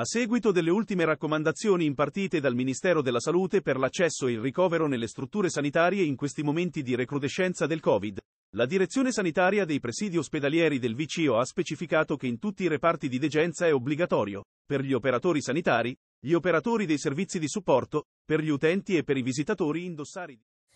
A seguito delle ultime raccomandazioni impartite dal Ministero della Salute per l'accesso e il ricovero nelle strutture sanitarie in questi momenti di recrudescenza del Covid, la direzione sanitaria dei presidi ospedalieri del VCO ha specificato che in tutti i reparti di degenza è obbligatorio, per gli operatori sanitari, gli operatori dei servizi di supporto, per gli utenti e per i visitatori indossare